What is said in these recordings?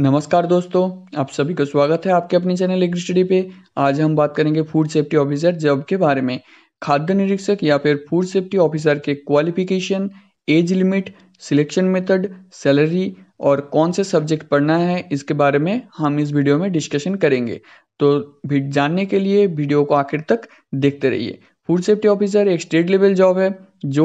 नमस्कार दोस्तों आप सभी का स्वागत है आपके अपने चैनल एग्री स्टडी पे आज हम बात करेंगे फूड सेफ्टी ऑफिसर जॉब के बारे में खाद्य निरीक्षक या फिर फूड सेफ्टी ऑफिसर के qualification age limit selection method salary और कौन से सब्जेक्ट पढ़ना है इसके बारे में हम इस वीडियो में डिस्कशन करेंगे तो जानने के लिए वीडियो को आखिर तक देखते रहिए फूड सेफ्टी ऑफिसर एक स्टेट लेवल जॉब है जो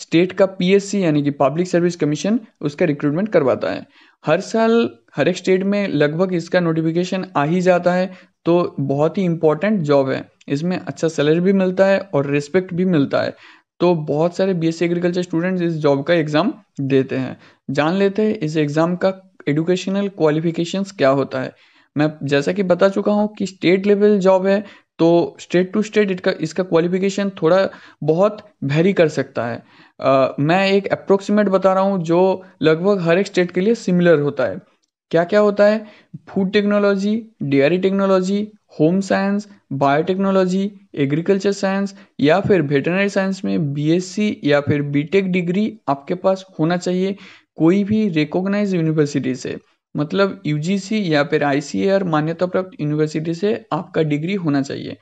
स्टेट का पीएससी यानी कि पब्लिक सर्विस कमीशन उसका रिक्रूटमेंट करवाता है हर साल हर एक स्टेट में लगभग इसका नोटिफिकेशन आ ही जाता है तो बहुत ही इंपॉर्टेंट जॉब है इसमें अच्छा सैलरी भी मिलता है और रिस्पेक्ट भी मिलता है तो बहुत सारे बीएससी एग्रीकल्चर स्टूडेंट्स इस जॉब का एग्ज़ाम देते हैं जान लेते हैं इस एग्ज़ाम का एडुकेशनल क्वालिफिकेशंस क्या होता है मैं जैसा कि बता चुका हूँ कि स्टेट लेवल जॉब है तो स्टेट टू स्टेट इसका इसका क्वालिफिकेशन थोड़ा बहुत वेरी कर सकता है आ, मैं एक अप्रोक्सीमेट बता रहा हूँ जो लगभग हर एक स्टेट के लिए सिमिलर होता है क्या क्या होता है food technology dairy technology home science biotechnology agriculture science या फिर वेटनरी साइंस में बीएससी या फिर बीटेक डिग्री आपके पास होना चाहिए कोई भी रिकॉग्नाइज यूनिवर्सिटी से मतलब यूजीसी या फिर आईसीएआर मान्यता प्राप्त यूनिवर्सिटी से आपका डिग्री होना चाहिए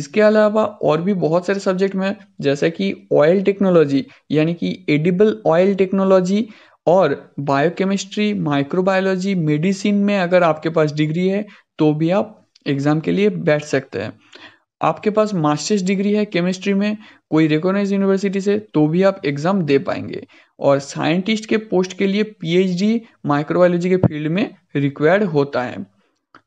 इसके अलावा और भी बहुत सारे सब्जेक्ट में जैसे कि ऑयल टेक्नोलॉजी यानी कि एडिबल ऑयल टेक्नोलॉजी और बायोकेमिस्ट्री माइक्रोबायोलॉजी मेडिसिन में अगर आपके पास डिग्री है तो भी आप एग्ज़ाम के लिए बैठ सकते हैं आपके पास मास्टर्स डिग्री है केमिस्ट्री में कोई रिकॉग्नाइज यूनिवर्सिटी से तो भी आप एग्ज़ाम दे पाएंगे और साइंटिस्ट के पोस्ट के लिए पीएचडी माइक्रोबायोलॉजी के फील्ड में रिक्वायर्ड होता है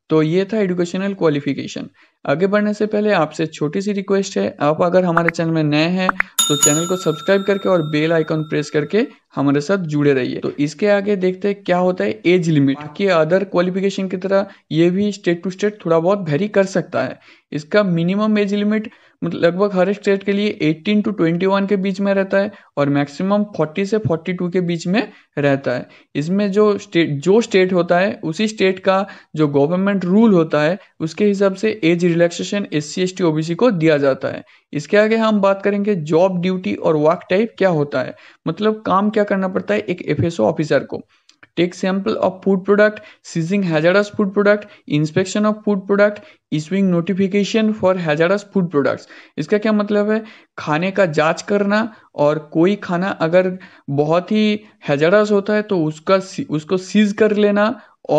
तो ये था एजुकेशनल क्वालिफिकेशन आगे बढ़ने से पहले आपसे छोटी सी रिक्वेस्ट है आप अगर हमारे चैनल में नए हैं तो चैनल को सब्सक्राइब करके और बेल आइकॉन प्रेस करके हमारे साथ जुड़े रहिए तो इसके आगे देखते हैं क्या होता है एज लिमिट कि अदर क्वालिफिकेशन की तरह ये भी स्टेट टू स्टेट थोड़ा बहुत वेरी कर सकता है इसका मिनिमम एज लिमिट मतलब लगभग हर स्टेट के लिए 18 टू 21 के बीच में रहता है और मैक्सिमम 40 से 42 के बीच में रहता है इसमें जो स्टेट जो स्टेट होता है उसी स्टेट का जो गवर्नमेंट रूल होता है उसके हिसाब से age relaxation S C S T OBC को दिया जाता है इसके आगे हम बात करेंगे जॉब ड्यूटी और वर्क टाइप क्या होता है मतलब काम क्या करना पड़ता है एक एफएसओ ऑफिसर को take sample of food product seizing hazardous food product inspection of food product issuing notification for hazardous food products इसका क्या मतलब है खाने का जांच करना और कोई खाना अगर बहुत ही हैजारस होता है तो उसका उसको सीज कर लेना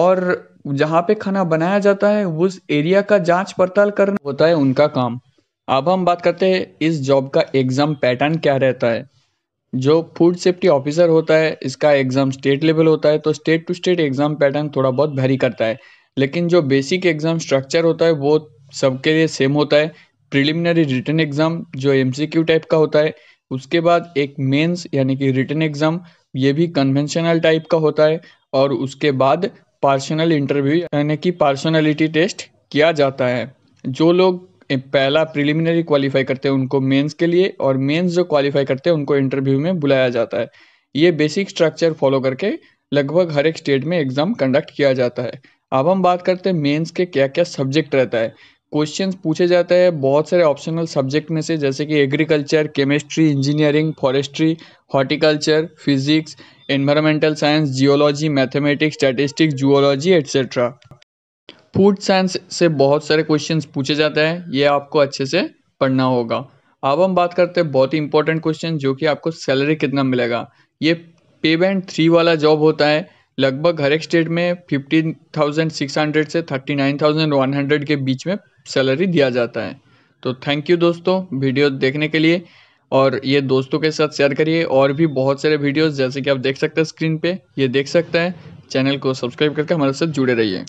और जहाँ पे खाना बनाया जाता है उस एरिया का जांच पड़ताल करना होता है उनका काम अब हम बात करते हैं इस जॉब का एग्ज़ाम पैटर्न क्या रहता है जो फूड सेफ्टी ऑफिसर होता है इसका एग्ज़ाम स्टेट लेवल होता है तो state to state exam pattern थोड़ा बहुत भारी करता है लेकिन जो बेसिक एग्ज़ाम स्ट्रक्चर होता है वो सबके लिए सेम होता है प्रिलिमिनरी रिटर्न एग्ज़ाम जो एम टाइप का होता है उसके बाद एक मेन्स यानी कि रिटर्न एग्ज़ाम ये भी कन्वेंशनल टाइप का होता है और उसके बाद पार्सनल इंटरव्यू यानी कि पार्शनैलिटी टेस्ट किया जाता है जो लोग पहला प्रिलिमिनरी क्वालिफाई करते हैं उनको मेंस के लिए और मेंस जो क्वालिफाई करते हैं उनको इंटरव्यू में बुलाया जाता है ये बेसिक स्ट्रक्चर फॉलो करके लगभग हर एक स्टेट में एग्ज़ाम कंडक्ट किया जाता है अब हम बात करते हैं मेंस के क्या क्या सब्जेक्ट रहता है क्वेश्चंस पूछे जाते हैं बहुत सारे ऑप्शनल सब्जेक्ट में से जैसे कि agriculture chemistry engineering forestry horticulture physics environmental science geology mathematics statistics zoology etcetera food science से बहुत सारे क्वेश्चंस पूछे जाते हैं ये आपको अच्छे से पढ़ना होगा अब हम बात करते हैं बहुत ही इंपॉर्टेंट क्वेश्चन जो कि आपको सैलरी कितना मिलेगा ये पे बैंड थ्री वाला जॉब होता है लगभग हर एक स्टेट में फिफ्टीन थाउजेंड सिक्स हंड्रेड से thirty nine thousand one hundred के बीच में सैलरी दिया जाता है तो थैंक यू दोस्तों वीडियो देखने के लिए और ये दोस्तों के साथ शेयर करिए और भी बहुत सारे वीडियोस जैसे कि आप देख सकते हैं स्क्रीन पे ये देख सकते हैं चैनल को सब्सक्राइब करके हमारे साथ जुड़े रहिए